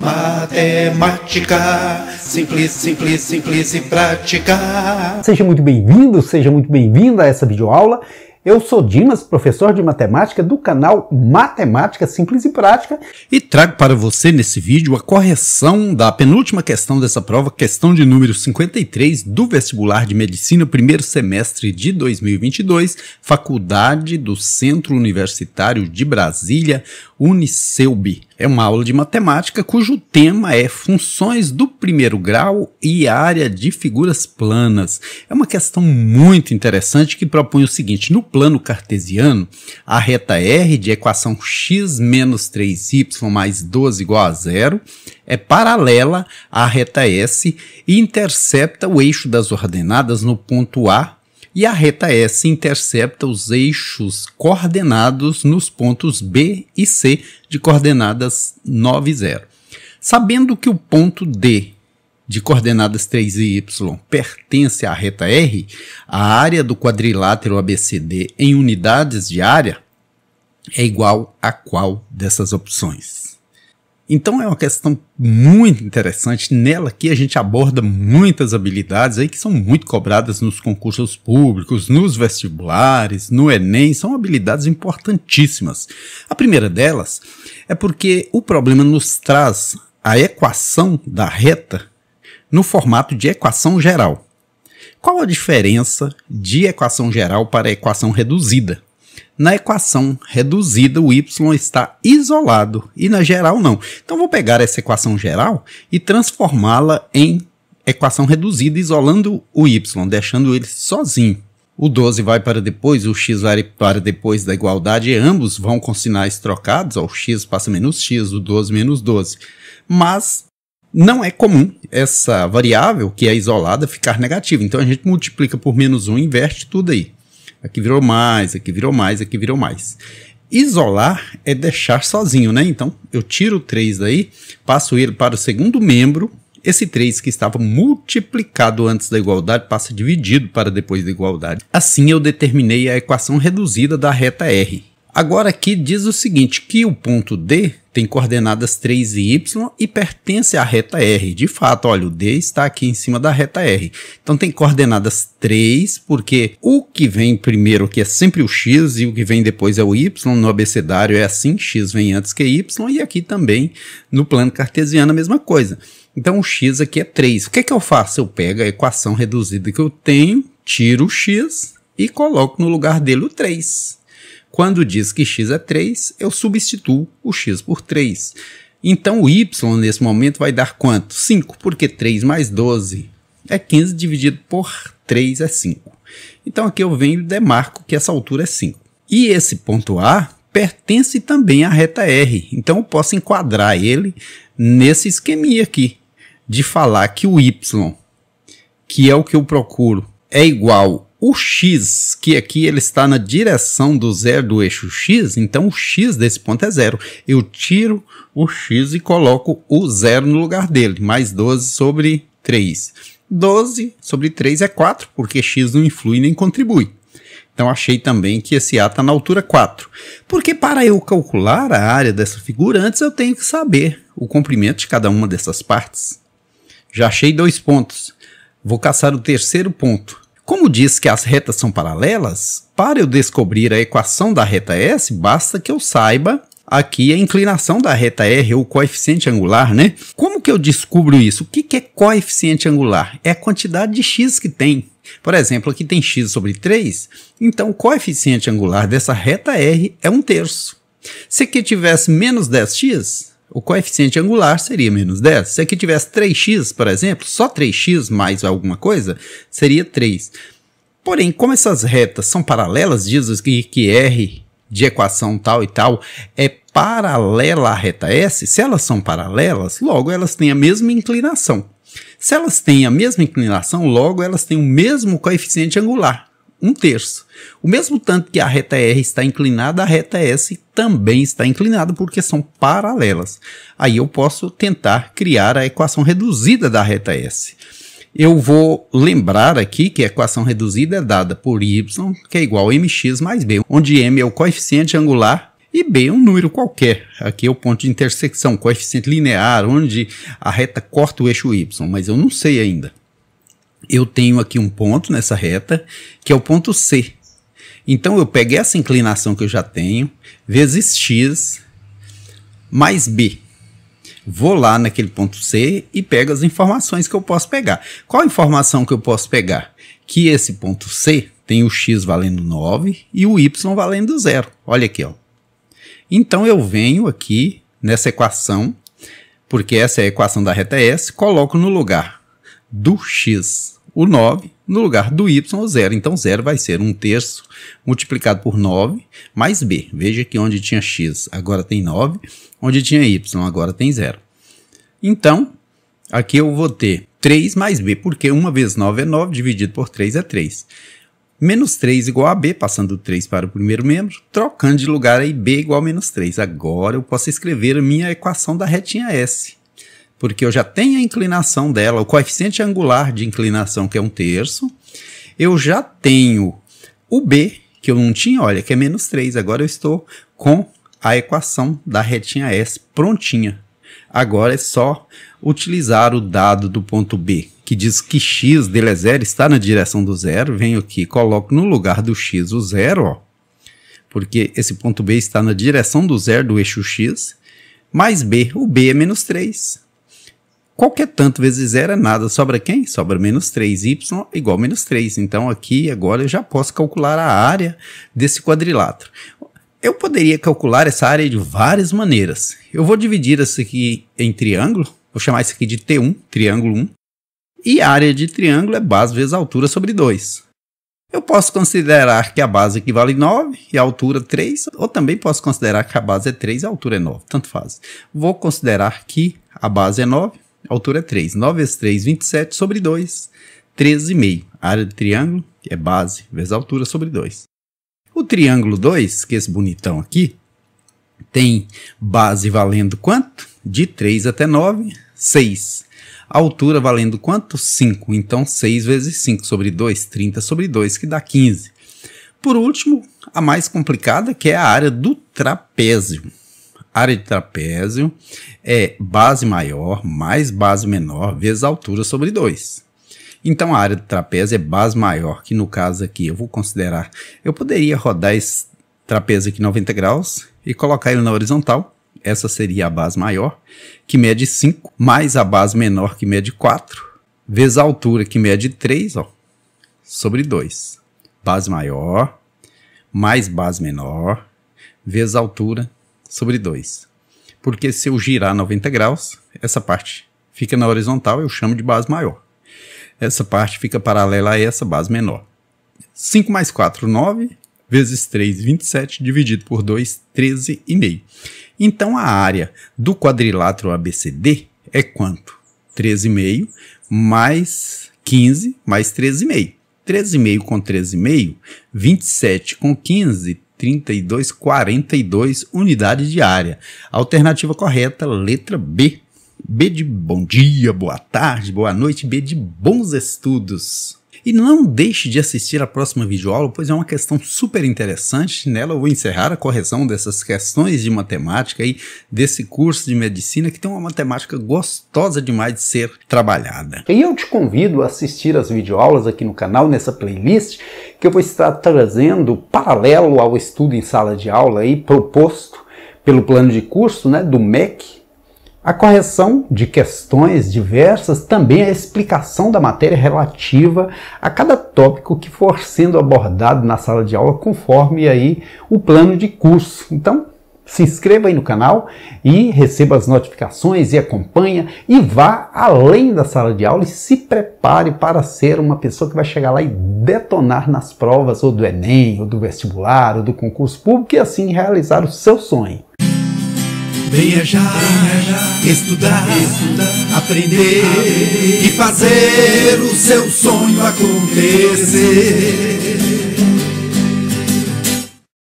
Matemática, simples, simples, simples e prática. Seja muito bem-vindo, seja muito bem-vinda a essa videoaula. Eu sou Dimas, professor de matemática do canal Matemática Simples e Prática. E trago para você nesse vídeo a correção da penúltima questão dessa prova, questão de número 53 do vestibular de medicina, primeiro semestre de 2022, Faculdade do Centro Universitário de Brasília. UNICEUB É uma aula de matemática cujo tema é funções do primeiro grau e área de figuras planas. É uma questão muito interessante que propõe o seguinte: no plano cartesiano, a reta R de equação x menos 3y mais 12 igual a zero é paralela à reta S e intercepta o eixo das ordenadas no ponto A e a reta S intercepta os eixos coordenados nos pontos B e C de coordenadas 9 e 0. Sabendo que o ponto D de coordenadas 3 e y pertence à reta R, a área do quadrilátero ABCD em unidades de área é igual a qual dessas opções? Então é uma questão muito interessante. Nela que a gente aborda muitas habilidades aí que são muito cobradas nos concursos públicos, nos vestibulares, no Enem, são habilidades importantíssimas. A primeira delas é porque o problema nos traz a equação da reta no formato de equação geral. Qual a diferença de equação geral para equação reduzida? na equação reduzida o y está isolado e na geral não. Então vou pegar essa equação geral e transformá-la em equação reduzida isolando o y, deixando ele sozinho. O 12 vai para depois, o x vai para depois da igualdade e ambos vão com sinais trocados, ó, o x passa menos x, o 12 menos 12. Mas não é comum essa variável, que é isolada, ficar negativa. Então a gente multiplica por menos 1 inverte tudo aí aqui virou mais, aqui virou mais, aqui virou mais. Isolar é deixar sozinho, né? Então, eu tiro o 3 daí, passo ele para o segundo membro, esse 3 que estava multiplicado antes da igualdade passa dividido para depois da igualdade. Assim eu determinei a equação reduzida da reta R. Agora aqui diz o seguinte, que o ponto D tem coordenadas 3 e y e pertence à reta R. De fato, olha, o D está aqui em cima da reta R. Então tem coordenadas 3, porque o que vem primeiro que é sempre o x e o que vem depois é o y, no abecedário é assim, x vem antes que y e aqui também no plano cartesiano a mesma coisa. Então o x aqui é 3. O que é que eu faço? Eu pego a equação reduzida que eu tenho, tiro o x e coloco no lugar dele o 3. Quando diz que x é 3, eu substituo o x por 3. Então o y nesse momento vai dar quanto? 5, porque 3 mais 12 é 15 dividido por 3 é 5. Então aqui eu venho e demarco que essa altura é 5. E esse ponto A pertence também à reta R. Então eu posso enquadrar ele nesse esqueminha aqui de falar que o y, que é o que eu procuro, é igual o x, que aqui ele está na direção do zero do eixo x, então o x desse ponto é zero. Eu tiro o x e coloco o zero no lugar dele, mais 12 sobre 3. 12 sobre 3 é 4, porque x não influi nem contribui. Então achei também que esse A está na altura 4. Porque para eu calcular a área dessa figura, antes eu tenho que saber o comprimento de cada uma dessas partes. Já achei dois pontos. Vou caçar o terceiro ponto como diz que as retas são paralelas, para eu descobrir a equação da reta S, basta que eu saiba aqui a inclinação da reta R, ou coeficiente angular, né? Como que eu descubro isso? O que, é coeficiente angular? É a quantidade de x que tem. Por exemplo, aqui tem x sobre 3, então o coeficiente angular dessa reta R é 1 terço. Se aqui tivesse menos 10x, o coeficiente angular seria menos 10. Se aqui tivesse 3x, por exemplo, só 3x mais alguma coisa, seria 3. Porém, como essas retas são paralelas, diz que, que R de equação tal e tal é paralela à reta S, se elas são paralelas, logo elas têm a mesma inclinação. Se elas têm a mesma inclinação, logo elas têm o mesmo coeficiente angular um terço. O mesmo tanto que a reta R está inclinada, a reta S também está inclinada porque são paralelas. Aí eu posso tentar criar a equação reduzida da reta S. Eu vou lembrar aqui que a equação reduzida é dada por y, que é igual a mx mais b, onde m é o coeficiente angular e B é um número qualquer. Aqui é o ponto de intersecção, coeficiente linear, onde a reta corta o eixo Y, mas eu não sei ainda eu tenho aqui um ponto nessa reta, que é o ponto C. Então eu peguei essa inclinação que eu já tenho, vezes x mais b. Vou lá naquele ponto C e pego as informações que eu posso pegar. Qual a informação que eu posso pegar? Que esse ponto C tem o x valendo 9 e o y valendo 0. Olha aqui, ó. Então eu venho aqui nessa equação, porque essa é a equação da reta S, coloco no lugar do x. O 9 no lugar do y o zero. Então, zero vai ser um terço multiplicado por 9 mais b. Veja que onde tinha x, agora tem 9. Onde tinha y, agora tem zero. Então, aqui eu vou ter 3 mais b, porque 1 vezes 9 é 9, dividido por 3 é 3. Menos 3 igual a b, passando 3 para o primeiro membro, trocando de lugar aí b igual a menos 3. Agora eu posso escrever a minha equação da retinha S porque eu já tenho a inclinação dela, o coeficiente angular de inclinação, que é um terço. Eu já tenho o B, que eu não tinha, olha, que é menos 3. Agora eu estou com a equação da retinha S prontinha. Agora é só utilizar o dado do ponto B, que diz que x dele é zero, está na direção do zero. Venho aqui, coloco no lugar do x o zero, ó, porque esse ponto B está na direção do zero do eixo x, mais b, o b é menos 3 qualquer tanto vezes zero é nada. Sobra quem? Sobra menos 3. Y igual a menos 3. Então aqui agora eu já posso calcular a área desse quadrilátero. Eu poderia calcular essa área de várias maneiras. Eu vou dividir isso aqui em triângulo. Vou chamar isso aqui de T1, triângulo 1. E a área de triângulo é base vezes altura sobre 2. Eu posso considerar que a base equivale a 9 e a altura 3, ou também posso considerar que a base é 3 e a altura é 9, tanto faz. Vou considerar que a base é 9 altura 3. 9 vezes 3, 27 sobre 2, 13,5. Área do triângulo é base vezes altura sobre 2. O triângulo 2, que é esse bonitão aqui, tem base valendo quanto? De 3 até 9, 6. Altura valendo quanto? 5. Então, 6 vezes 5 sobre 2, 30 sobre 2, que dá 15. Por último, a mais complicada, que é a área do trapézio área de trapézio é base maior mais base menor vezes altura sobre 2. Então a área de trapézio é base maior, que no caso aqui eu vou considerar, eu poderia rodar esse trapézio aqui 90 graus e colocar ele na horizontal. Essa seria a base maior, que mede 5, mais a base menor, que mede 4, vezes a altura, que mede 3, ó, sobre 2. Base maior, mais base menor, vezes a altura, sobre 2. Porque se eu girar 90 graus, essa parte fica na horizontal, eu chamo de base maior. Essa parte fica paralela a essa base menor. 5 mais 4, 9, vezes 3, 27, dividido por 2, 13,5. Então a área do quadrilátero ABCD é quanto? 13,5 mais 15 mais 13,5. 13,5 com 13,5, 27 com 15, 3242 unidades área. Alternativa correta, letra B. B de bom dia, boa tarde, boa noite, B de bons estudos. E não deixe de assistir a próxima videoaula, pois é uma questão super interessante. Nela eu vou encerrar a correção dessas questões de matemática aí, desse curso de medicina, que tem uma matemática gostosa demais de ser trabalhada. E eu te convido a assistir as videoaulas aqui no canal, nessa playlist, que eu vou estar trazendo paralelo ao estudo em sala de aula aí, proposto pelo plano de curso né, do MEC, a correção de questões diversas também é a explicação da matéria relativa a cada tópico que for sendo abordado na sala de aula conforme aí o plano de curso. Então, se inscreva aí no canal e receba as notificações e acompanha e vá além da sala de aula e se prepare para ser uma pessoa que vai chegar lá e detonar nas provas ou do Enem, ou do vestibular, ou do concurso público e assim realizar o seu sonho. Venha estudar, estudar, aprender e fazer o seu sonho acontecer.